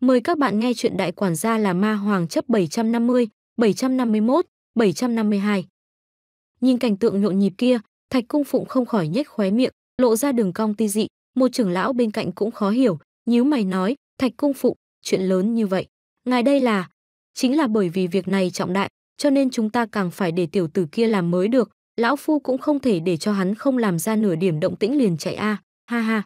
Mời các bạn nghe chuyện Đại Quản gia là Ma Hoàng chấp 750, 751, 752. Nhìn cảnh tượng nhộn nhịp kia, Thạch Cung Phụng không khỏi nhếch khóe miệng, lộ ra đường cong ti dị, một trưởng lão bên cạnh cũng khó hiểu, nhíu mày nói, "Thạch Cung Phụng, chuyện lớn như vậy, ngài đây là chính là bởi vì việc này trọng đại, cho nên chúng ta càng phải để tiểu tử kia làm mới được, lão phu cũng không thể để cho hắn không làm ra nửa điểm động tĩnh liền chạy a." À. Ha ha.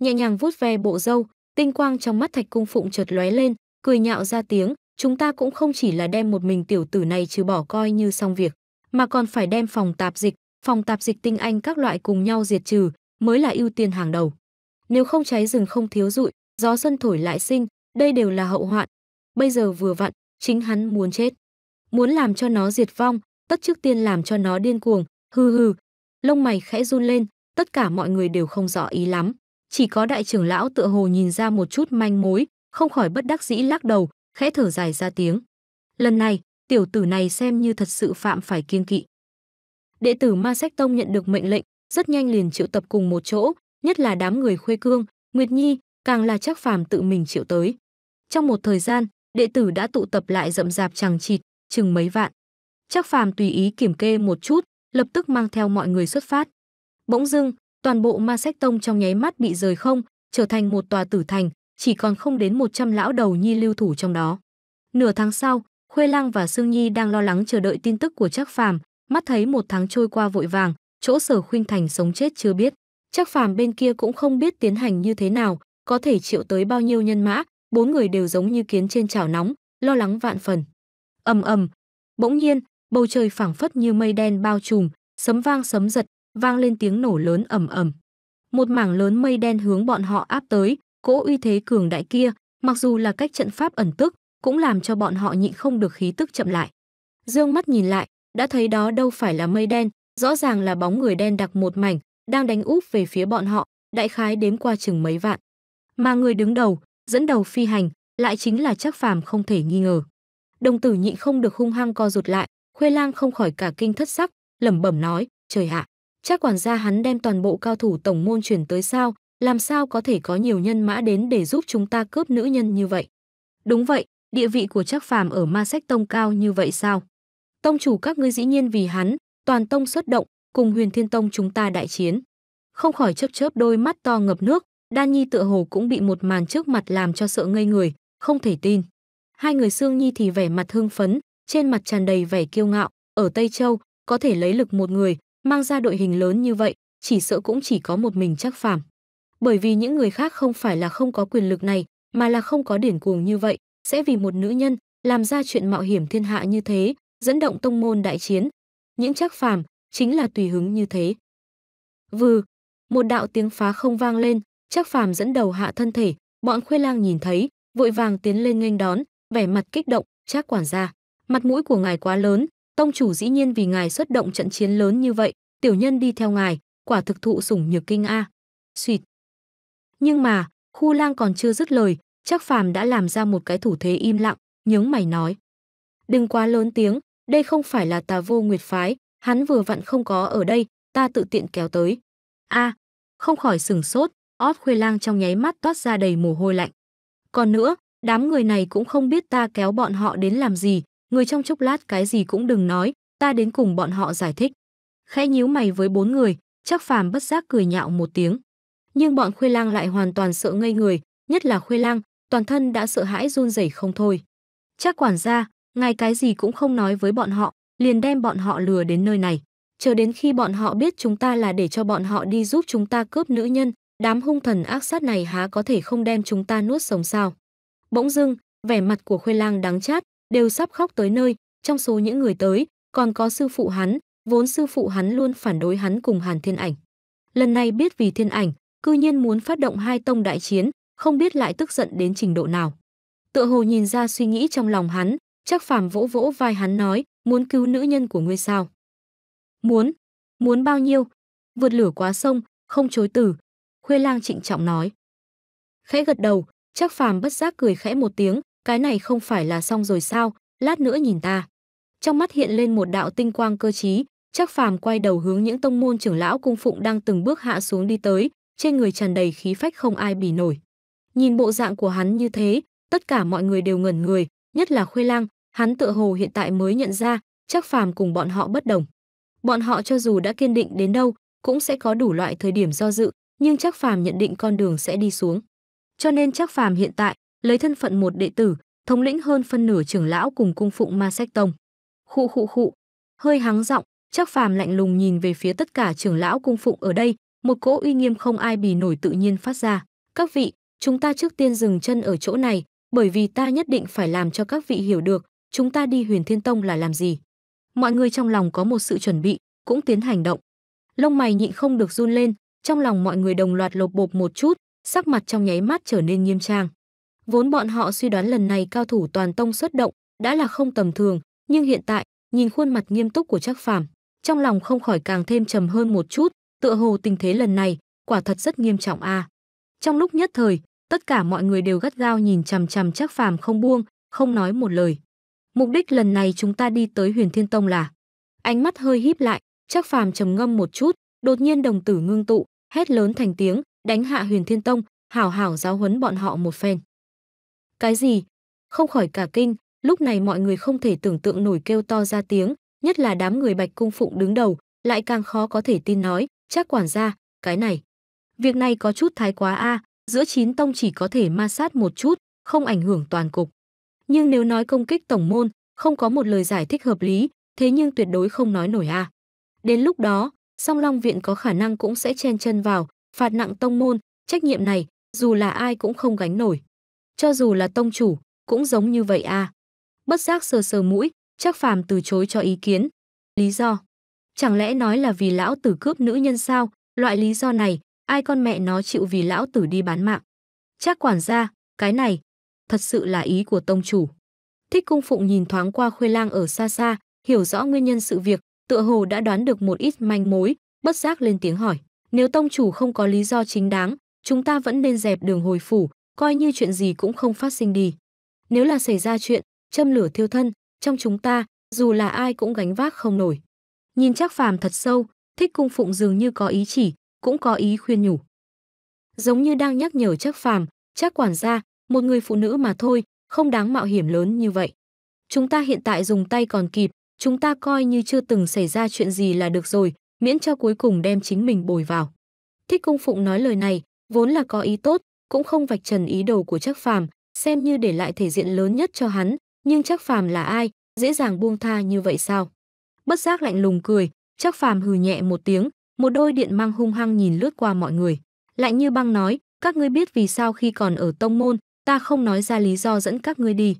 Nhẹ nhàng vuốt ve bộ râu. Tinh quang trong mắt Thạch Cung Phụng chợt lóe lên, cười nhạo ra tiếng, chúng ta cũng không chỉ là đem một mình tiểu tử này trừ bỏ coi như xong việc, mà còn phải đem phòng tạp dịch, phòng tạp dịch tinh anh các loại cùng nhau diệt trừ, mới là ưu tiên hàng đầu. Nếu không cháy rừng không thiếu rụi, gió xuân thổi lại sinh, đây đều là hậu hoạn. Bây giờ vừa vặn, chính hắn muốn chết. Muốn làm cho nó diệt vong, tất trước tiên làm cho nó điên cuồng, Hừ hừ, Lông mày khẽ run lên, tất cả mọi người đều không rõ ý lắm chỉ có đại trưởng lão tựa hồ nhìn ra một chút manh mối, không khỏi bất đắc dĩ lắc đầu, khẽ thở dài ra tiếng. Lần này, tiểu tử này xem như thật sự phạm phải kiên kỵ. Đệ tử Ma Sách Tông nhận được mệnh lệnh, rất nhanh liền triệu tập cùng một chỗ, nhất là đám người Khuê Cương, Nguyệt Nhi, càng là chắc phàm tự mình triệu tới. Trong một thời gian, đệ tử đã tụ tập lại rậm rạp chẳng chịt, chừng mấy vạn. Chắc phàm tùy ý kiểm kê một chút, lập tức mang theo mọi người xuất phát. Bỗng dưng, toàn bộ ma sách tông trong nháy mắt bị rời không trở thành một tòa tử thành chỉ còn không đến 100 lão đầu nhi lưu thủ trong đó nửa tháng sau khuê lăng và sương nhi đang lo lắng chờ đợi tin tức của trác phàm mắt thấy một tháng trôi qua vội vàng chỗ sở khuynh thành sống chết chưa biết trác phàm bên kia cũng không biết tiến hành như thế nào có thể triệu tới bao nhiêu nhân mã bốn người đều giống như kiến trên chảo nóng lo lắng vạn phần ầm ầm bỗng nhiên bầu trời phảng phất như mây đen bao trùm sấm vang sấm giật vang lên tiếng nổ lớn ầm ầm. Một mảng lớn mây đen hướng bọn họ áp tới, cỗ uy thế cường đại kia, mặc dù là cách trận pháp ẩn tức, cũng làm cho bọn họ nhịn không được khí tức chậm lại. Dương mắt nhìn lại, đã thấy đó đâu phải là mây đen, rõ ràng là bóng người đen đặc một mảnh, đang đánh úp về phía bọn họ, đại khái đếm qua chừng mấy vạn. Mà người đứng đầu, dẫn đầu phi hành, lại chính là chắc phàm không thể nghi ngờ. Đồng tử nhịn không được hung hăng co rụt lại, Khuê Lang không khỏi cả kinh thất sắc, lẩm bẩm nói, trời ạ. Chắc quản gia hắn đem toàn bộ cao thủ tổng môn chuyển tới sao, làm sao có thể có nhiều nhân mã đến để giúp chúng ta cướp nữ nhân như vậy. Đúng vậy, địa vị của chắc phàm ở ma sách tông cao như vậy sao? Tông chủ các ngươi dĩ nhiên vì hắn, toàn tông xuất động, cùng huyền thiên tông chúng ta đại chiến. Không khỏi chớp chớp đôi mắt to ngập nước, Đan Nhi tựa hồ cũng bị một màn trước mặt làm cho sợ ngây người, không thể tin. Hai người xương Nhi thì vẻ mặt hưng phấn, trên mặt tràn đầy vẻ kiêu ngạo, ở Tây Châu, có thể lấy lực một người, mang ra đội hình lớn như vậy, chỉ sợ cũng chỉ có một mình chắc phàm. Bởi vì những người khác không phải là không có quyền lực này, mà là không có điển cuồng như vậy, sẽ vì một nữ nhân làm ra chuyện mạo hiểm thiên hạ như thế, dẫn động tông môn đại chiến. Những chắc phàm chính là tùy hứng như thế. Vừ, một đạo tiếng phá không vang lên, chắc phàm dẫn đầu hạ thân thể, bọn khuê lang nhìn thấy, vội vàng tiến lên nghênh đón, vẻ mặt kích động, chắc quản gia. Mặt mũi của ngài quá lớn, tông chủ dĩ nhiên vì ngài xuất động trận chiến lớn như vậy, tiểu nhân đi theo ngài, quả thực thụ sủng nhược kinh a. Xuyệt. Nhưng mà, Khu Lang còn chưa dứt lời, chắc Phàm đã làm ra một cái thủ thế im lặng, nhướng mày nói: "Đừng quá lớn tiếng, đây không phải là Tà Vô Nguyệt phái, hắn vừa vặn không có ở đây, ta tự tiện kéo tới." A, à, không khỏi sửng sốt, ót Khuê Lang trong nháy mắt toát ra đầy mồ hôi lạnh. Còn nữa, đám người này cũng không biết ta kéo bọn họ đến làm gì, người trong chốc lát cái gì cũng đừng nói, ta đến cùng bọn họ giải thích. Khẽ nhíu mày với bốn người, chắc phàm bất giác cười nhạo một tiếng. Nhưng bọn khuê lang lại hoàn toàn sợ ngây người, nhất là khuê lang, toàn thân đã sợ hãi run rẩy không thôi. Chắc quản gia, ngài cái gì cũng không nói với bọn họ, liền đem bọn họ lừa đến nơi này. Chờ đến khi bọn họ biết chúng ta là để cho bọn họ đi giúp chúng ta cướp nữ nhân, đám hung thần ác sát này há có thể không đem chúng ta nuốt sống sao. Bỗng dưng, vẻ mặt của khuê lang đắng chát, đều sắp khóc tới nơi, trong số những người tới, còn có sư phụ hắn, vốn sư phụ hắn luôn phản đối hắn cùng Hàn Thiên Ảnh. Lần này biết vì Thiên Ảnh, cư nhiên muốn phát động hai tông đại chiến, không biết lại tức giận đến trình độ nào. Tựa hồ nhìn ra suy nghĩ trong lòng hắn, chắc phàm vỗ vỗ vai hắn nói, muốn cứu nữ nhân của ngươi sao? Muốn, muốn bao nhiêu? Vượt lửa quá sông, không chối từ. Khuê lang trịnh trọng nói. Khẽ gật đầu, chắc phàm bất giác cười khẽ một tiếng, cái này không phải là xong rồi sao, lát nữa nhìn ta. Trong mắt hiện lên một đạo tinh quang cơ trí, chắc Phàm quay đầu hướng những tông môn trưởng lão cung phụng đang từng bước hạ xuống đi tới, trên người tràn đầy khí phách không ai bỉ nổi. Nhìn bộ dạng của hắn như thế, tất cả mọi người đều ngẩn người, nhất là Khuê Lang, hắn tựa hồ hiện tại mới nhận ra, chắc Phàm cùng bọn họ bất đồng. Bọn họ cho dù đã kiên định đến đâu, cũng sẽ có đủ loại thời điểm do dự, nhưng chắc Phàm nhận định con đường sẽ đi xuống. Cho nên chắc Phàm hiện tại lấy thân phận một đệ tử, thống lĩnh hơn phân nửa trưởng lão cùng cung phụng ma sách tông. Khụ khụ khụ, hơi hắng giọng, chắc phàm lạnh lùng nhìn về phía tất cả trưởng lão cung phụng ở đây, một cỗ uy nghiêm không ai bì nổi tự nhiên phát ra. Các vị, chúng ta trước tiên dừng chân ở chỗ này, bởi vì ta nhất định phải làm cho các vị hiểu được, chúng ta đi huyền thiên tông là làm gì. Mọi người trong lòng có một sự chuẩn bị, cũng tiến hành động. Lông mày nhịn không được run lên, trong lòng mọi người đồng loạt lột bột một chút, sắc mặt trong nháy mắt trở nên nghiêm trang. Vốn bọn họ suy đoán lần này cao thủ toàn tông xuất động đã là không tầm thường, nhưng hiện tại, nhìn khuôn mặt nghiêm túc của Trác Phàm, trong lòng không khỏi càng thêm trầm hơn một chút, tựa hồ tình thế lần này quả thật rất nghiêm trọng a. Trong lúc nhất thời, tất cả mọi người đều gắt gao nhìn chằm chằm Trác Phàm không buông, không nói một lời. Mục đích lần này chúng ta đi tới Huyền Thiên Tông là. Ánh mắt hơi híp lại, Trác Phàm trầm ngâm một chút, đột nhiên đồng tử ngưng tụ, hét lớn thành tiếng, đánh hạ Huyền Thiên Tông, hảo hảo giáo huấn bọn họ một phen. Cái gì? Không khỏi cả kinh, lúc này mọi người không thể tưởng tượng nổi kêu to ra tiếng, nhất là đám người Bạch Cung Phụng đứng đầu, lại càng khó có thể tin nói, chắc quản gia, cái này. Việc này có chút thái quá a, giữa chín tông chỉ có thể ma sát một chút, không ảnh hưởng toàn cục. Nhưng nếu nói công kích tổng môn, không có một lời giải thích hợp lý, thế nhưng tuyệt đối không nói nổi a. Đến lúc đó, song long viện có khả năng cũng sẽ chen chân vào, phạt nặng tông môn, trách nhiệm này, dù là ai cũng không gánh nổi cho dù là tông chủ, cũng giống như vậy à. Bất giác sờ sờ mũi, chắc phàm từ chối cho ý kiến. Lý do? Chẳng lẽ nói là vì lão tử cướp nữ nhân sao? Loại lý do này, ai con mẹ nó chịu vì lão tử đi bán mạng. Chắc quản gia, cái này, thật sự là ý của tông chủ. Thích cung phụng nhìn thoáng qua khuê lang ở xa xa, hiểu rõ nguyên nhân sự việc, tựa hồ đã đoán được một ít manh mối, bất giác lên tiếng hỏi. Nếu tông chủ không có lý do chính đáng, chúng ta vẫn nên dẹp đường hồi phủ, coi như chuyện gì cũng không phát sinh đi. Nếu là xảy ra chuyện, châm lửa thiêu thân, trong chúng ta, dù là ai cũng gánh vác không nổi. Nhìn chắc phàm thật sâu, thích cung phụng dường như có ý chỉ, cũng có ý khuyên nhủ. Giống như đang nhắc nhở chắc phàm, chắc quản gia, một người phụ nữ mà thôi, không đáng mạo hiểm lớn như vậy. Chúng ta hiện tại dùng tay còn kịp, chúng ta coi như chưa từng xảy ra chuyện gì là được rồi, miễn cho cuối cùng đem chính mình bồi vào. Thích Cung Phụng nói lời này, vốn là có ý tốt, cũng không vạch trần ý đồ của Trác Phàm, xem như để lại thể diện lớn nhất cho hắn, nhưng Trác Phàm là ai, dễ dàng buông tha như vậy sao? Bất giác lạnh lùng cười, Trác Phàm hừ nhẹ một tiếng, một đôi điện mang hung hăng nhìn lướt qua mọi người, lạnh như băng nói, các ngươi biết vì sao khi còn ở tông môn, ta không nói ra lý do dẫn các ngươi đi.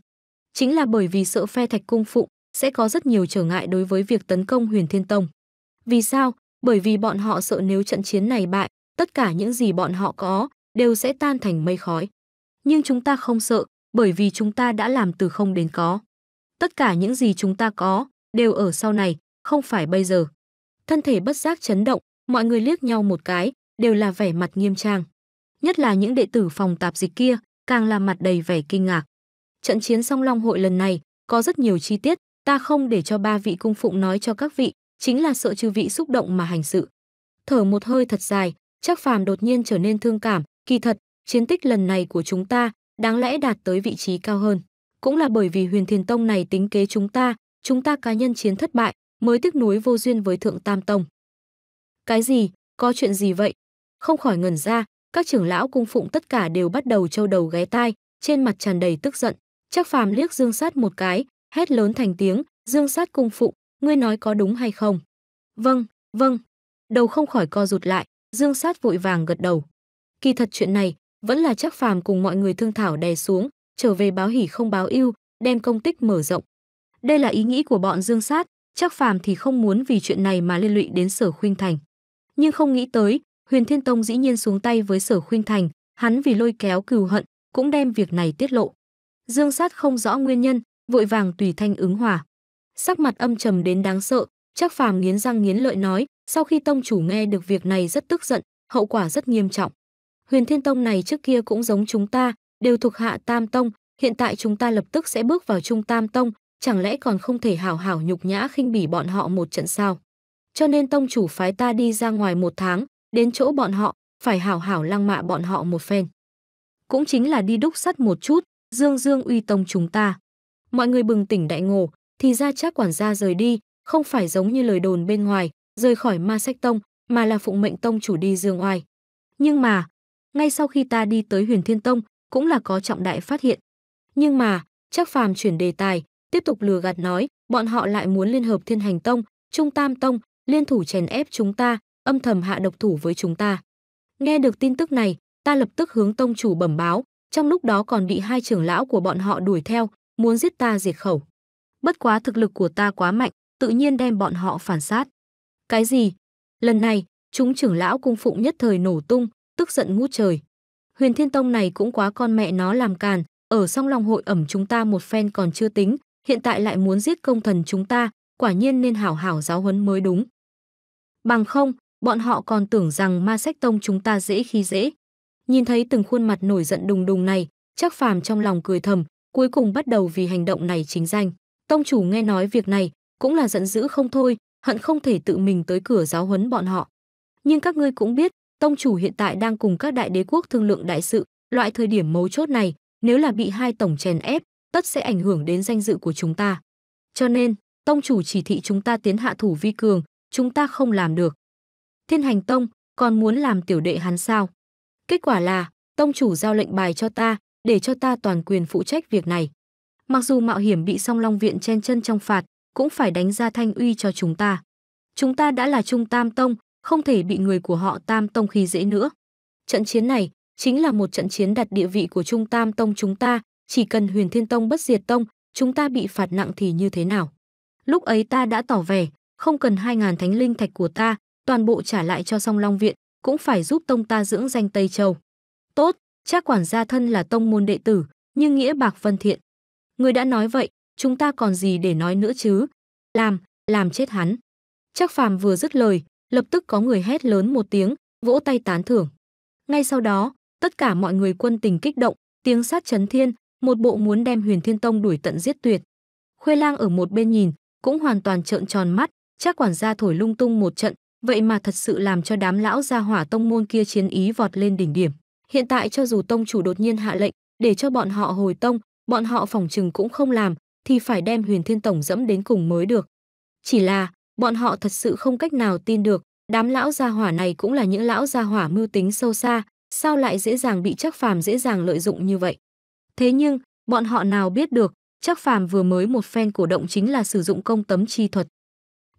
Chính là bởi vì sợ phe Thạch cung phụng sẽ có rất nhiều trở ngại đối với việc tấn công Huyền Thiên Tông. Vì sao? Bởi vì bọn họ sợ nếu trận chiến này bại, tất cả những gì bọn họ có đều sẽ tan thành mây khói. Nhưng chúng ta không sợ, bởi vì chúng ta đã làm từ không đến có. Tất cả những gì chúng ta có đều ở sau này, không phải bây giờ. Thân thể bất giác chấn động, mọi người liếc nhau một cái, đều là vẻ mặt nghiêm trang. Nhất là những đệ tử phòng tạp dịch kia, càng là mặt đầy vẻ kinh ngạc. Trận chiến song long hội lần này có rất nhiều chi tiết, ta không để cho ba vị cung phụng nói cho các vị, chính là sợ chư vị xúc động mà hành sự. Thở một hơi thật dài, chắc phàm đột nhiên trở nên thương cảm, Kỳ thật, chiến tích lần này của chúng ta đáng lẽ đạt tới vị trí cao hơn. Cũng là bởi vì huyền thiền tông này tính kế chúng ta, chúng ta cá nhân chiến thất bại, mới tiếc nuối vô duyên với thượng tam tông. Cái gì, có chuyện gì vậy? Không khỏi ngẩn ra, các trưởng lão cung phụng tất cả đều bắt đầu trâu đầu ghé tai, trên mặt tràn đầy tức giận. Chắc phàm liếc dương sát một cái, hét lớn thành tiếng, dương sát cung phụng, ngươi nói có đúng hay không? Vâng, vâng. Đầu không khỏi co rụt lại, dương sát vội vàng gật đầu kỳ thật chuyện này vẫn là chắc phàm cùng mọi người thương thảo đè xuống trở về báo hỉ không báo ưu đem công tích mở rộng đây là ý nghĩ của bọn dương sát chắc phàm thì không muốn vì chuyện này mà liên lụy đến sở khuynh thành nhưng không nghĩ tới huyền thiên tông dĩ nhiên xuống tay với sở khuynh thành hắn vì lôi kéo cừu hận cũng đem việc này tiết lộ dương sát không rõ nguyên nhân vội vàng tùy thanh ứng hòa sắc mặt âm trầm đến đáng sợ chắc phàm nghiến răng nghiến lợi nói sau khi tông chủ nghe được việc này rất tức giận hậu quả rất nghiêm trọng Huyền Thiên Tông này trước kia cũng giống chúng ta, đều thuộc hạ Tam Tông, hiện tại chúng ta lập tức sẽ bước vào Trung Tam Tông, chẳng lẽ còn không thể hảo hảo nhục nhã khinh bỉ bọn họ một trận sao? Cho nên tông chủ phái ta đi ra ngoài một tháng, đến chỗ bọn họ, phải hảo hảo lăng mạ bọn họ một phen. Cũng chính là đi đúc sắt một chút, dương dương uy tông chúng ta. Mọi người bừng tỉnh đại ngộ, thì ra chắc quản gia rời đi, không phải giống như lời đồn bên ngoài, rời khỏi ma sách tông, mà là phụng mệnh tông chủ đi dương oai. Nhưng mà, ngay sau khi ta đi tới Huyền Thiên Tông, cũng là có trọng đại phát hiện. Nhưng mà, chắc phàm chuyển đề tài, tiếp tục lừa gạt nói, bọn họ lại muốn liên hợp Thiên Hành Tông, Trung Tam Tông, liên thủ chèn ép chúng ta, âm thầm hạ độc thủ với chúng ta. Nghe được tin tức này, ta lập tức hướng tông chủ bẩm báo, trong lúc đó còn bị hai trưởng lão của bọn họ đuổi theo, muốn giết ta diệt khẩu. Bất quá thực lực của ta quá mạnh, tự nhiên đem bọn họ phản sát. Cái gì? Lần này, chúng trưởng lão cung phụng nhất thời nổ tung, tức giận ngút trời. Huyền Thiên Tông này cũng quá con mẹ nó làm càn, ở song long hội ẩm chúng ta một phen còn chưa tính, hiện tại lại muốn giết công thần chúng ta, quả nhiên nên hảo hảo giáo huấn mới đúng. Bằng không, bọn họ còn tưởng rằng ma sách tông chúng ta dễ khi dễ. Nhìn thấy từng khuôn mặt nổi giận đùng đùng này, chắc phàm trong lòng cười thầm, cuối cùng bắt đầu vì hành động này chính danh. Tông chủ nghe nói việc này, cũng là giận dữ không thôi, hận không thể tự mình tới cửa giáo huấn bọn họ. Nhưng các ngươi cũng biết, tông chủ hiện tại đang cùng các đại đế quốc thương lượng đại sự, loại thời điểm mấu chốt này, nếu là bị hai tổng chèn ép, tất sẽ ảnh hưởng đến danh dự của chúng ta. Cho nên, tông chủ chỉ thị chúng ta tiến hạ thủ vi cường, chúng ta không làm được. Thiên hành tông, còn muốn làm tiểu đệ hắn sao? Kết quả là, tông chủ giao lệnh bài cho ta, để cho ta toàn quyền phụ trách việc này. Mặc dù mạo hiểm bị song long viện chen chân trong phạt, cũng phải đánh ra thanh uy cho chúng ta. Chúng ta đã là trung tam tông, không thể bị người của họ Tam Tông khi dễ nữa. Trận chiến này chính là một trận chiến đặt địa vị của Trung Tam Tông chúng ta, chỉ cần Huyền Thiên Tông bất diệt tông, chúng ta bị phạt nặng thì như thế nào? Lúc ấy ta đã tỏ vẻ, không cần hai ngàn thánh linh thạch của ta, toàn bộ trả lại cho Song Long viện, cũng phải giúp tông ta dưỡng danh Tây Châu. Tốt, chắc quản gia thân là tông môn đệ tử, nhưng nghĩa bạc phân thiện. Người đã nói vậy, chúng ta còn gì để nói nữa chứ? Làm, làm chết hắn. Chắc phàm vừa dứt lời, lập tức có người hét lớn một tiếng, vỗ tay tán thưởng. Ngay sau đó, tất cả mọi người quân tình kích động, tiếng sát chấn thiên, một bộ muốn đem Huyền Thiên Tông đuổi tận giết tuyệt. Khuê Lang ở một bên nhìn, cũng hoàn toàn trợn tròn mắt, chắc quản gia thổi lung tung một trận, vậy mà thật sự làm cho đám lão gia hỏa tông môn kia chiến ý vọt lên đỉnh điểm. Hiện tại cho dù tông chủ đột nhiên hạ lệnh, để cho bọn họ hồi tông, bọn họ phòng trừng cũng không làm, thì phải đem Huyền Thiên Tông dẫm đến cùng mới được. Chỉ là, bọn họ thật sự không cách nào tin được, đám lão gia hỏa này cũng là những lão gia hỏa mưu tính sâu xa, sao lại dễ dàng bị chắc Phàm dễ dàng lợi dụng như vậy. Thế nhưng, bọn họ nào biết được, chắc Phàm vừa mới một phen cổ động chính là sử dụng công tấm chi thuật.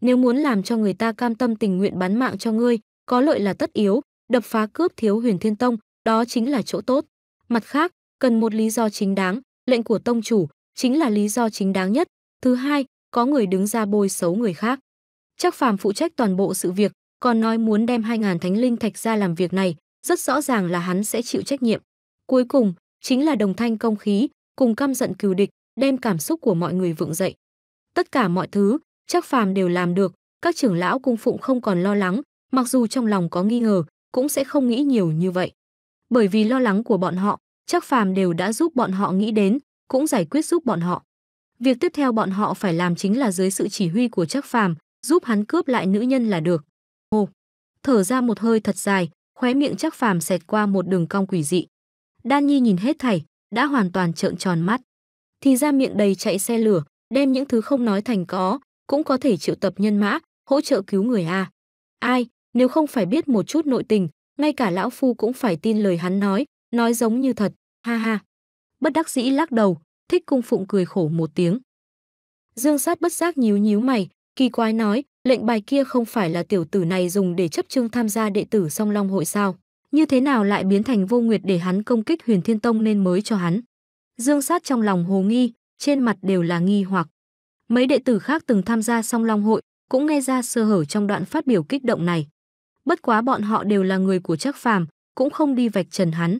Nếu muốn làm cho người ta cam tâm tình nguyện bán mạng cho ngươi, có lợi là tất yếu, đập phá cướp thiếu Huyền Thiên Tông, đó chính là chỗ tốt. Mặt khác, cần một lý do chính đáng, lệnh của tông chủ chính là lý do chính đáng nhất. Thứ hai, có người đứng ra bôi xấu người khác. Trác Phàm phụ trách toàn bộ sự việc, còn nói muốn đem 2000 thánh linh thạch ra làm việc này, rất rõ ràng là hắn sẽ chịu trách nhiệm. Cuối cùng, chính là đồng thanh công khí, cùng căm giận cừu địch, đem cảm xúc của mọi người vượng dậy. Tất cả mọi thứ, Trác Phàm đều làm được, các trưởng lão cung phụng không còn lo lắng, mặc dù trong lòng có nghi ngờ, cũng sẽ không nghĩ nhiều như vậy. Bởi vì lo lắng của bọn họ, Trác Phàm đều đã giúp bọn họ nghĩ đến, cũng giải quyết giúp bọn họ. Việc tiếp theo bọn họ phải làm chính là dưới sự chỉ huy của Trác Phàm, giúp hắn cướp lại nữ nhân là được. Ô, thở ra một hơi thật dài, khóe miệng chắc phàm xẹt qua một đường cong quỷ dị. Đan Nhi nhìn hết thảy, đã hoàn toàn trợn tròn mắt. Thì ra miệng đầy chạy xe lửa, đem những thứ không nói thành có, cũng có thể triệu tập nhân mã, hỗ trợ cứu người a. À. Ai, nếu không phải biết một chút nội tình, ngay cả lão phu cũng phải tin lời hắn nói, nói giống như thật, ha ha. Bất đắc dĩ lắc đầu, thích cung phụng cười khổ một tiếng. Dương sát bất giác nhíu nhíu mày, Kỳ quái nói, lệnh bài kia không phải là tiểu tử này dùng để chấp trương tham gia đệ tử song long hội sao? Như thế nào lại biến thành vô nguyệt để hắn công kích huyền thiên tông nên mới cho hắn? Dương sát trong lòng hồ nghi, trên mặt đều là nghi hoặc. Mấy đệ tử khác từng tham gia song long hội cũng nghe ra sơ hở trong đoạn phát biểu kích động này. Bất quá bọn họ đều là người của chắc phàm, cũng không đi vạch trần hắn.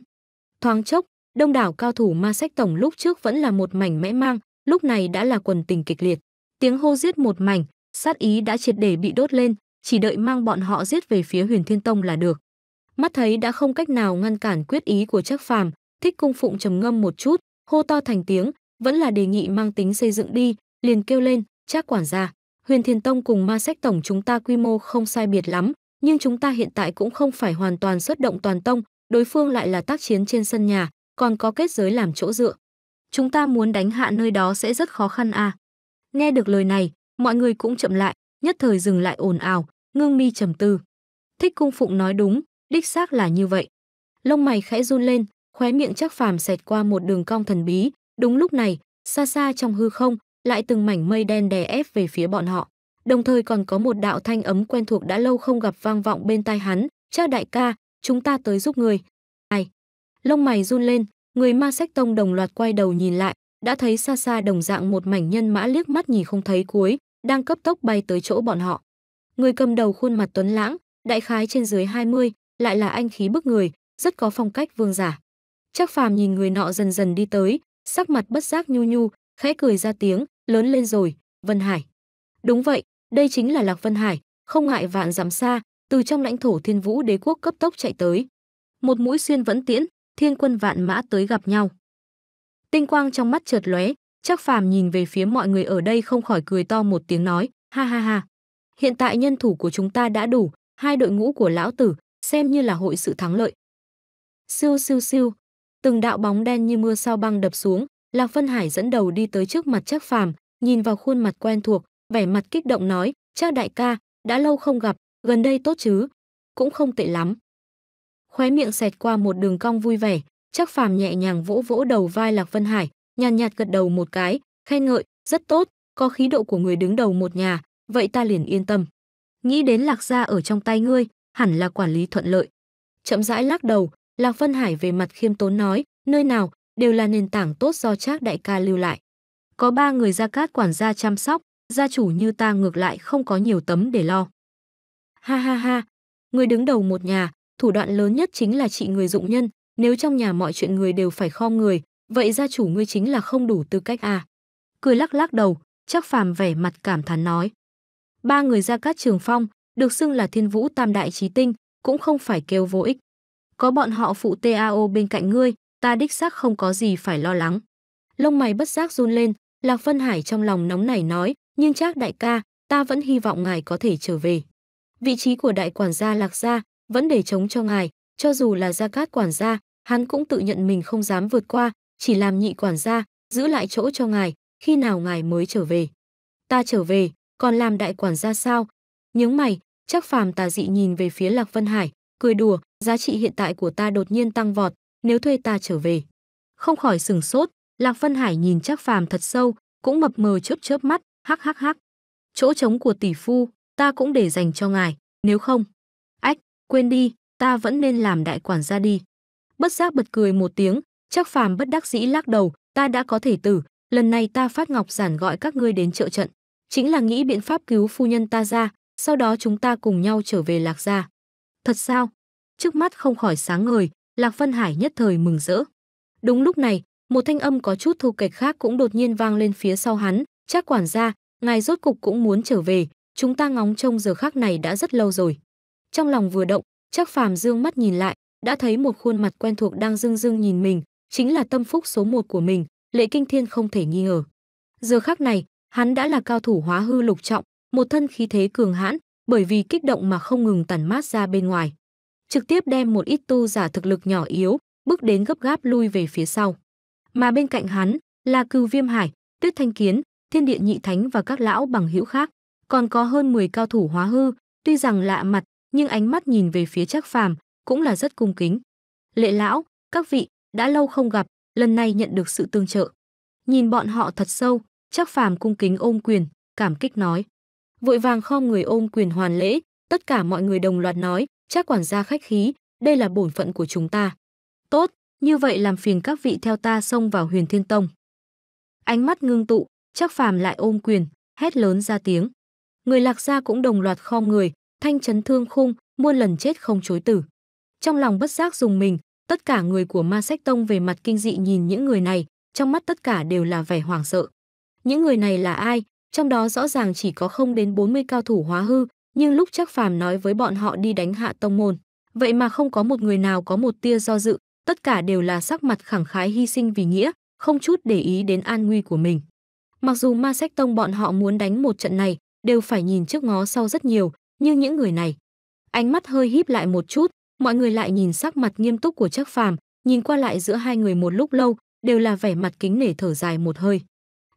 Thoáng chốc, đông đảo cao thủ ma sách tổng lúc trước vẫn là một mảnh mẽ mang, lúc này đã là quần tình kịch liệt. Tiếng hô giết một mảnh, Sát ý đã triệt để bị đốt lên, chỉ đợi mang bọn họ giết về phía Huyền Thiên Tông là được. Mắt thấy đã không cách nào ngăn cản quyết ý của Trác Phàm, Thích Cung Phụng trầm ngâm một chút, hô to thành tiếng, vẫn là đề nghị mang tính xây dựng đi, liền kêu lên, "Trác quản gia, Huyền Thiên Tông cùng Ma Sách tổng chúng ta quy mô không sai biệt lắm, nhưng chúng ta hiện tại cũng không phải hoàn toàn xuất động toàn tông, đối phương lại là tác chiến trên sân nhà, còn có kết giới làm chỗ dựa. Chúng ta muốn đánh hạ nơi đó sẽ rất khó khăn a. À. Nghe được lời này, mọi người cũng chậm lại, nhất thời dừng lại ồn ào, ngưng mi trầm tư. Thích cung phụng nói đúng, đích xác là như vậy. Lông mày khẽ run lên, khóe miệng chắc phàm xẹt qua một đường cong thần bí, đúng lúc này, xa xa trong hư không, lại từng mảnh mây đen đè ép về phía bọn họ. Đồng thời còn có một đạo thanh ấm quen thuộc đã lâu không gặp vang vọng bên tai hắn, cha đại ca, chúng ta tới giúp người." Ai? Lông mày run lên, người Ma Sách Tông đồng loạt quay đầu nhìn lại, đã thấy xa xa đồng dạng một mảnh nhân mã liếc mắt nhìn không thấy cuối, đang cấp tốc bay tới chỗ bọn họ. Người cầm đầu khuôn mặt tuấn lãng, đại khái trên dưới 20, lại là anh khí bức người, rất có phong cách vương giả. Chắc phàm nhìn người nọ dần dần đi tới, sắc mặt bất giác nhu nhu, khẽ cười ra tiếng, lớn lên rồi, Vân Hải. Đúng vậy, đây chính là Lạc Vân Hải, không ngại vạn dặm xa, từ trong lãnh thổ Thiên Vũ Đế quốc cấp tốc chạy tới. Một mũi xuyên vẫn tiễn, thiên quân vạn mã tới gặp nhau. Tinh quang trong mắt chợt lóe, Trác phàm nhìn về phía mọi người ở đây không khỏi cười to một tiếng nói, ha ha ha. Hiện tại nhân thủ của chúng ta đã đủ, hai đội ngũ của lão tử, xem như là hội sự thắng lợi. Siêu siêu siêu, từng đạo bóng đen như mưa sao băng đập xuống, Lạc Vân Hải dẫn đầu đi tới trước mặt Trác Phàm, nhìn vào khuôn mặt quen thuộc, vẻ mặt kích động nói, "Trác đại ca, đã lâu không gặp, gần đây tốt chứ? Cũng không tệ lắm." Khóe miệng xẹt qua một đường cong vui vẻ, Trác Phàm nhẹ nhàng vỗ vỗ đầu vai Lạc Vân Hải, nhàn nhạt, gật đầu một cái, khen ngợi, rất tốt, có khí độ của người đứng đầu một nhà, vậy ta liền yên tâm. Nghĩ đến Lạc gia ở trong tay ngươi, hẳn là quản lý thuận lợi. Chậm rãi lắc đầu, Lạc Vân Hải về mặt khiêm tốn nói, nơi nào đều là nền tảng tốt do Trác đại ca lưu lại. Có ba người gia cát quản gia chăm sóc, gia chủ như ta ngược lại không có nhiều tấm để lo. Ha ha ha, người đứng đầu một nhà, thủ đoạn lớn nhất chính là trị người dụng nhân, nếu trong nhà mọi chuyện người đều phải khom người, vậy gia chủ ngươi chính là không đủ tư cách à. Cười lắc lắc đầu, chắc phàm vẻ mặt cảm thán nói. Ba người ra cát trường phong, được xưng là thiên vũ tam đại trí tinh, cũng không phải kêu vô ích. Có bọn họ phụ TAO bên cạnh ngươi, ta đích xác không có gì phải lo lắng. Lông mày bất giác run lên, Lạc Vân Hải trong lòng nóng nảy nói, nhưng chắc đại ca, ta vẫn hy vọng ngài có thể trở về. Vị trí của đại quản gia Lạc Gia vẫn để chống cho ngài, cho dù là Gia Cát quản gia, hắn cũng tự nhận mình không dám vượt qua, chỉ làm nhị quản gia, giữ lại chỗ cho ngài, khi nào ngài mới trở về. Ta trở về, còn làm đại quản gia sao? Nhướng mày, chắc phàm tà dị nhìn về phía Lạc Vân Hải, cười đùa, giá trị hiện tại của ta đột nhiên tăng vọt, nếu thuê ta trở về. Không khỏi sừng sốt, Lạc Vân Hải nhìn chắc phàm thật sâu, cũng mập mờ chớp chớp mắt, hắc hắc hắc. Chỗ trống của tỷ phu, ta cũng để dành cho ngài, nếu không. Ách, quên đi, ta vẫn nên làm đại quản gia đi. Bất giác bật cười một tiếng, Chắc phàm bất đắc dĩ lắc đầu, ta đã có thể tử, lần này ta phát ngọc giản gọi các ngươi đến trợ trận. Chính là nghĩ biện pháp cứu phu nhân ta ra, sau đó chúng ta cùng nhau trở về lạc gia. Thật sao? Trước mắt không khỏi sáng ngời, Lạc Vân Hải nhất thời mừng rỡ. Đúng lúc này, một thanh âm có chút thu kịch khác cũng đột nhiên vang lên phía sau hắn, chắc quản gia, ngài rốt cục cũng muốn trở về, chúng ta ngóng trông giờ khắc này đã rất lâu rồi. Trong lòng vừa động, chắc phàm dương mắt nhìn lại, đã thấy một khuôn mặt quen thuộc đang dưng dưng nhìn mình, chính là tâm phúc số một của mình, Lệ Kinh Thiên không thể nghi ngờ. Giờ khắc này, hắn đã là cao thủ hóa hư lục trọng, một thân khí thế cường hãn, bởi vì kích động mà không ngừng tàn mát ra bên ngoài. Trực tiếp đem một ít tu giả thực lực nhỏ yếu, bước đến gấp gáp lui về phía sau. Mà bên cạnh hắn là Cừu Viêm Hải, Tuyết Thanh Kiến, Thiên Địa Nhị Thánh và các lão bằng hữu khác, còn có hơn 10 cao thủ hóa hư, tuy rằng lạ mặt, nhưng ánh mắt nhìn về phía Trác Phàm cũng là rất cung kính. "Lệ lão, các vị, đã lâu không gặp, lần này nhận được sự tương trợ. Nhìn bọn họ thật sâu, chắc phàm cung kính ôm quyền, cảm kích nói. Vội vàng khom người ôm quyền hoàn lễ, tất cả mọi người đồng loạt nói, chắc quản gia khách khí, đây là bổn phận của chúng ta. Tốt, như vậy làm phiền các vị theo ta xông vào huyền thiên tông. Ánh mắt ngưng tụ, chắc phàm lại ôm quyền, hét lớn ra tiếng. Người lạc gia cũng đồng loạt khom người, thanh chấn thương khung, muôn lần chết không chối tử. Trong lòng bất giác dùng mình, Tất cả người của ma sách tông về mặt kinh dị nhìn những người này, trong mắt tất cả đều là vẻ hoảng sợ. Những người này là ai? Trong đó rõ ràng chỉ có không đến 40 cao thủ hóa hư, nhưng lúc chắc phàm nói với bọn họ đi đánh hạ tông môn. Vậy mà không có một người nào có một tia do dự, tất cả đều là sắc mặt khẳng khái hy sinh vì nghĩa, không chút để ý đến an nguy của mình. Mặc dù ma sách tông bọn họ muốn đánh một trận này, đều phải nhìn trước ngó sau rất nhiều, nhưng những người này. Ánh mắt hơi híp lại một chút, mọi người lại nhìn sắc mặt nghiêm túc của Trác Phàm, nhìn qua lại giữa hai người một lúc lâu, đều là vẻ mặt kính nể thở dài một hơi.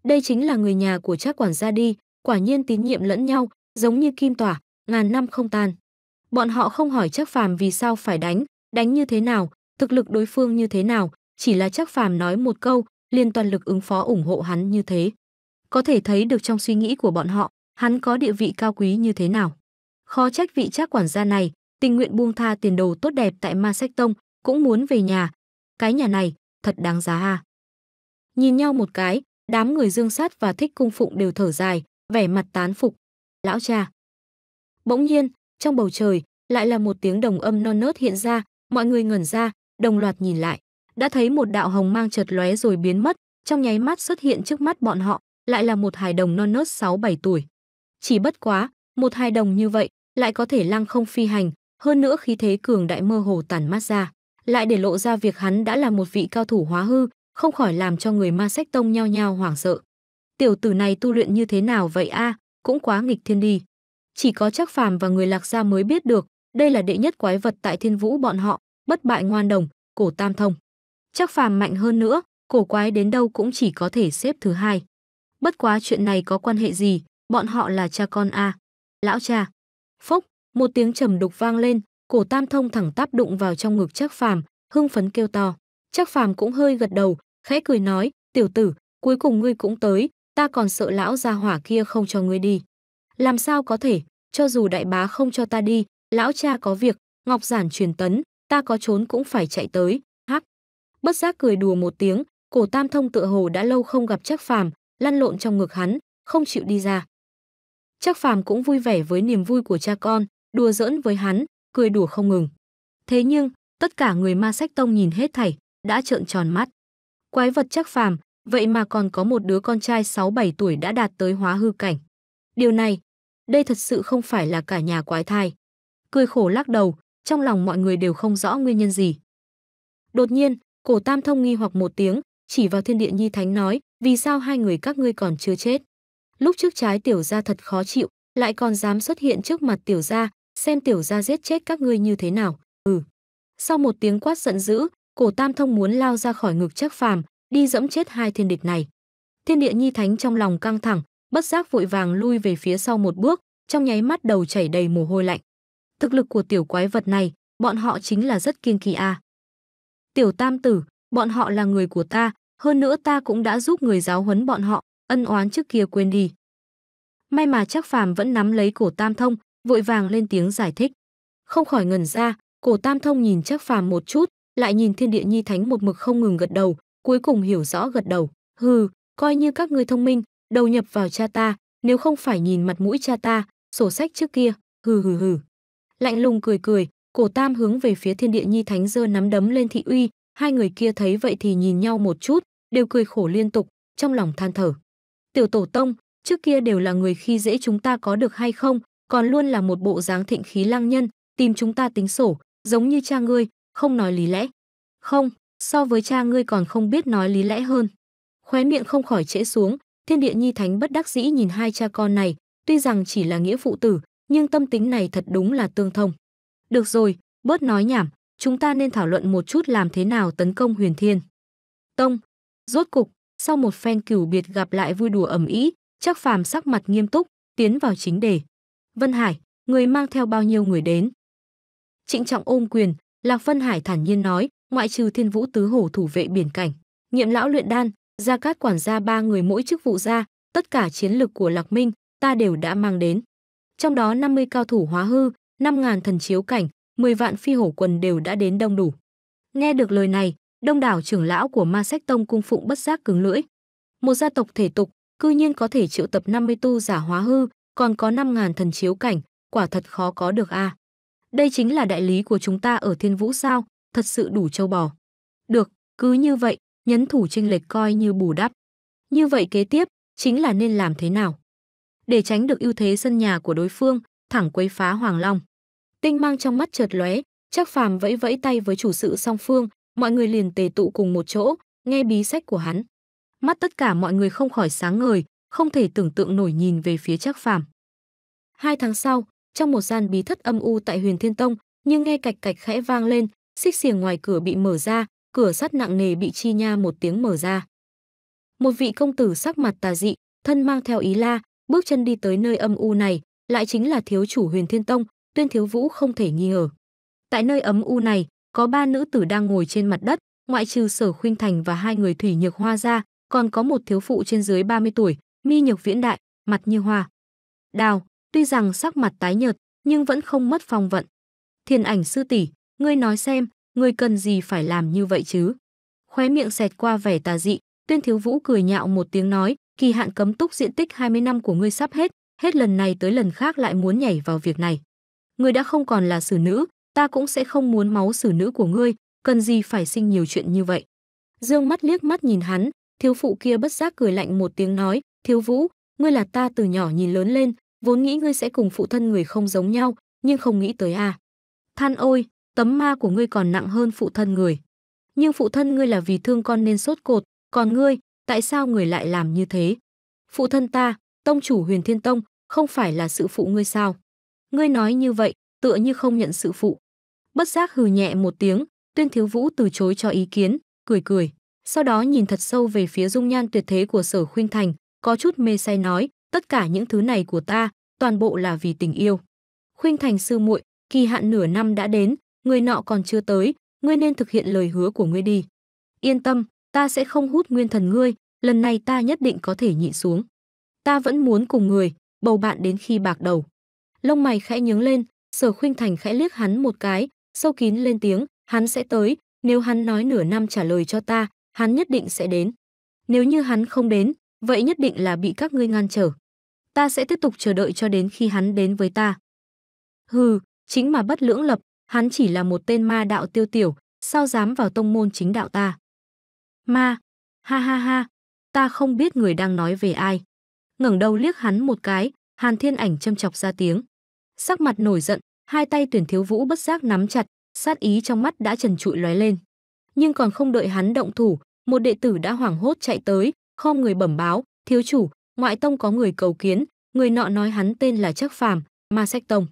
Đây chính là người nhà của Trác quản gia đi, quả nhiên tín nhiệm lẫn nhau, giống như kim tỏa, ngàn năm không tan. Bọn họ không hỏi Trác Phàm vì sao phải đánh, đánh như thế nào, thực lực đối phương như thế nào, chỉ là Trác Phàm nói một câu, liền toàn lực ứng phó ủng hộ hắn như thế. Có thể thấy được trong suy nghĩ của bọn họ, hắn có địa vị cao quý như thế nào. Khó trách vị Trác quản gia này, tình nguyện buông tha tiền đồ tốt đẹp tại Ma Sách Tông, cũng muốn về nhà. Cái nhà này, thật đáng giá à. Nhìn nhau một cái, đám người dương sát và thích cung phụng đều thở dài, vẻ mặt tán phục. Lão cha. Bỗng nhiên, trong bầu trời, lại là một tiếng đồng âm non nớt hiện ra, mọi người ngẩn ra, đồng loạt nhìn lại. Đã thấy một đạo hồng mang chợt lóe rồi biến mất, trong nháy mắt xuất hiện trước mắt bọn họ, lại là một hài đồng non nớt 6-7 tuổi. Chỉ bất quá, một hài đồng như vậy lại có thể lăng không phi hành, hơn nữa khí thế cường đại mơ hồ tàn mát ra, lại để lộ ra việc hắn đã là một vị cao thủ hóa hư, không khỏi làm cho người ma sách tông nhao nhao hoảng sợ. Tiểu tử này tu luyện như thế nào vậy a, à? cũng quá nghịch thiên đi. Chỉ có chắc phàm và người lạc gia mới biết được, đây là đệ nhất quái vật tại thiên vũ bọn họ, bất bại ngoan đồng, cổ tam thông. Chắc phàm mạnh hơn nữa, cổ quái đến đâu cũng chỉ có thể xếp thứ hai. Bất quá chuyện này có quan hệ gì, bọn họ là cha con a. À. Lão cha. phúc một tiếng trầm đục vang lên, cổ Tam Thông thẳng tắp đụng vào trong ngực chắc Phàm, hưng phấn kêu to. chắc Phàm cũng hơi gật đầu, khẽ cười nói, "Tiểu tử, cuối cùng ngươi cũng tới, ta còn sợ lão gia hỏa kia không cho ngươi đi." "Làm sao có thể, cho dù đại bá không cho ta đi, lão cha có việc, Ngọc Giản truyền tấn, ta có trốn cũng phải chạy tới." Hắc. Bất giác cười đùa một tiếng, cổ Tam Thông tựa hồ đã lâu không gặp chắc Phàm, lăn lộn trong ngực hắn, không chịu đi ra. chắc Phàm cũng vui vẻ với niềm vui của cha con, đùa giỡn với hắn, cười đùa không ngừng. Thế nhưng, tất cả người ma sách tông nhìn hết thảy, đã trợn tròn mắt. Quái vật chắc phàm, vậy mà còn có một đứa con trai 6-7 tuổi đã đạt tới hóa hư cảnh. Điều này, đây thật sự không phải là cả nhà quái thai. Cười khổ lắc đầu, trong lòng mọi người đều không rõ nguyên nhân gì. Đột nhiên, cổ tam thông nghi hoặc một tiếng, chỉ vào thiên địa nhi thánh nói, vì sao hai người các ngươi còn chưa chết. Lúc trước trái tiểu gia thật khó chịu, lại còn dám xuất hiện trước mặt tiểu gia, xem tiểu gia giết chết các ngươi như thế nào. Ừ. Sau một tiếng quát giận dữ, cổ Tam Thông muốn lao ra khỏi ngực chắc Phàm, đi dẫm chết hai thiên địch này. Thiên địa nhi thánh trong lòng căng thẳng, bất giác vội vàng lui về phía sau một bước, trong nháy mắt đầu chảy đầy mồ hôi lạnh. Thực lực của tiểu quái vật này, bọn họ chính là rất kiên kỳ a. À. Tiểu Tam tử, bọn họ là người của ta, hơn nữa ta cũng đã giúp người giáo huấn bọn họ, ân oán trước kia quên đi. May mà chắc Phàm vẫn nắm lấy cổ Tam Thông, vội vàng lên tiếng giải thích. Không khỏi ngần ra, cổ tam thông nhìn chắc phàm một chút, lại nhìn thiên địa nhi thánh một mực không ngừng gật đầu, cuối cùng hiểu rõ gật đầu. Hừ, coi như các ngươi thông minh, đầu nhập vào cha ta, nếu không phải nhìn mặt mũi cha ta, sổ sách trước kia, hừ hừ hừ. Lạnh lùng cười cười, cổ tam hướng về phía thiên địa nhi thánh giơ nắm đấm lên thị uy, hai người kia thấy vậy thì nhìn nhau một chút, đều cười khổ liên tục, trong lòng than thở. Tiểu tổ tông, trước kia đều là người khi dễ chúng ta có được hay không, còn luôn là một bộ dáng thịnh khí lang nhân, tìm chúng ta tính sổ, giống như cha ngươi, không nói lý lẽ. Không, so với cha ngươi còn không biết nói lý lẽ hơn. Khóe miệng không khỏi trễ xuống, thiên địa nhi thánh bất đắc dĩ nhìn hai cha con này, tuy rằng chỉ là nghĩa phụ tử, nhưng tâm tính này thật đúng là tương thông. Được rồi, bớt nói nhảm, chúng ta nên thảo luận một chút làm thế nào tấn công huyền thiên. Tông, rốt cục, sau một phen cửu biệt gặp lại vui đùa ẩm ý, chắc phàm sắc mặt nghiêm túc, tiến vào chính đề. Vân Hải, người mang theo bao nhiêu người đến? Trịnh trọng ôm quyền, Lạc Vân Hải thản nhiên nói, ngoại trừ thiên vũ tứ hổ thủ vệ biển cảnh, nghiệm lão luyện đan, gia cát quản gia ba người mỗi chức vụ ra, tất cả chiến lực của Lạc Minh, ta đều đã mang đến. Trong đó 50 cao thủ hóa hư, 5.000 thần chiếu cảnh, 10 vạn phi hổ quần đều đã đến đông đủ. Nghe được lời này, đông đảo trưởng lão của ma sách tông cung phụng bất giác cứng lưỡi. Một gia tộc thể tục, cư nhiên có thể triệu tập 50 tu giả hóa hư, còn có 5.000 thần chiếu cảnh, quả thật khó có được a. À. Đây chính là đại lý của chúng ta ở Thiên Vũ sao, thật sự đủ châu bò. Được, cứ như vậy, nhấn thủ trinh lệch coi như bù đắp. Như vậy kế tiếp, chính là nên làm thế nào? Để tránh được ưu thế sân nhà của đối phương, thẳng quấy phá Hoàng Long. Tinh mang trong mắt chợt lóe, chắc phàm vẫy vẫy tay với chủ sự song phương, mọi người liền tề tụ cùng một chỗ, nghe bí sách của hắn. Mắt tất cả mọi người không khỏi sáng ngời, không thể tưởng tượng nổi nhìn về phía Trác Phàm. Hai tháng sau, trong một gian bí thất âm u tại Huyền Thiên Tông, nhưng nghe cạch cạch khẽ vang lên, xích xiềng ngoài cửa bị mở ra, cửa sắt nặng nề bị chi nha một tiếng mở ra. Một vị công tử sắc mặt tà dị, thân mang theo ý la, bước chân đi tới nơi âm u này, lại chính là thiếu chủ Huyền Thiên Tông, Tuyên Thiếu Vũ không thể nghi ngờ. Tại nơi ấm u này, có ba nữ tử đang ngồi trên mặt đất, ngoại trừ Sở Khuynh Thành và hai người Thủy Nhược Hoa ra, còn có một thiếu phụ trên dưới 30 tuổi, mi nhược viễn đại, mặt như hoa. Đào, tuy rằng sắc mặt tái nhợt, nhưng vẫn không mất phong vận. Thiên ảnh sư tỷ, ngươi nói xem, ngươi cần gì phải làm như vậy chứ? Khóe miệng xẹt qua vẻ tà dị, Tuyên Thiếu Vũ cười nhạo một tiếng nói, kỳ hạn cấm túc diện tích 20 năm của ngươi sắp hết, hết lần này tới lần khác lại muốn nhảy vào việc này. Ngươi đã không còn là xử nữ, ta cũng sẽ không muốn máu xử nữ của ngươi, cần gì phải sinh nhiều chuyện như vậy. Dương mắt liếc mắt nhìn hắn, thiếu phụ kia bất giác cười lạnh một tiếng nói, Thiếu Vũ, ngươi là ta từ nhỏ nhìn lớn lên, vốn nghĩ ngươi sẽ cùng phụ thân người không giống nhau, nhưng không nghĩ tới a. Than ôi, tấm ma của ngươi còn nặng hơn phụ thân người. Nhưng phụ thân ngươi là vì thương con nên sốt cột, còn ngươi, tại sao người lại làm như thế? Phụ thân ta, tông chủ huyền thiên tông, không phải là sự phụ ngươi sao? Ngươi nói như vậy, tựa như không nhận sự phụ. Bất giác hừ nhẹ một tiếng, tuyên thiếu vũ từ chối cho ý kiến, cười cười. Sau đó nhìn thật sâu về phía dung nhan tuyệt thế của sở khuynh thành, có chút mê say nói, tất cả những thứ này của ta, toàn bộ là vì tình yêu. Khuynh Thành sư muội, kỳ hạn nửa năm đã đến, người nọ còn chưa tới, ngươi nên thực hiện lời hứa của ngươi đi. Yên tâm, ta sẽ không hút nguyên thần ngươi, lần này ta nhất định có thể nhịn xuống. Ta vẫn muốn cùng người, bầu bạn đến khi bạc đầu. Lông mày khẽ nhướng lên, Sở Khuynh Thành khẽ liếc hắn một cái, sâu kín lên tiếng, hắn sẽ tới, nếu hắn nói nửa năm trả lời cho ta, hắn nhất định sẽ đến. Nếu như hắn không đến, vậy nhất định là bị các ngươi ngăn trở. Ta sẽ tiếp tục chờ đợi cho đến khi hắn đến với ta. Hừ, chính mà bất lưỡng lập, hắn chỉ là một tên ma đạo tiêu tiểu, sao dám vào tông môn chính đạo ta. Ma, ha ha ha, ta không biết người đang nói về ai. ngẩng đầu liếc hắn một cái, Hàn Thiên Ảnh châm chọc ra tiếng. Sắc mặt nổi giận, hai tay tuyển thiếu vũ bất giác nắm chặt, sát ý trong mắt đã trần trụi lóe lên. Nhưng còn không đợi hắn động thủ, một đệ tử đã hoảng hốt chạy tới, khom người bẩm báo, thiếu chủ, ngoại tông có người cầu kiến, người nọ nói hắn tên là Trác Phàm, Ma Sách Tông.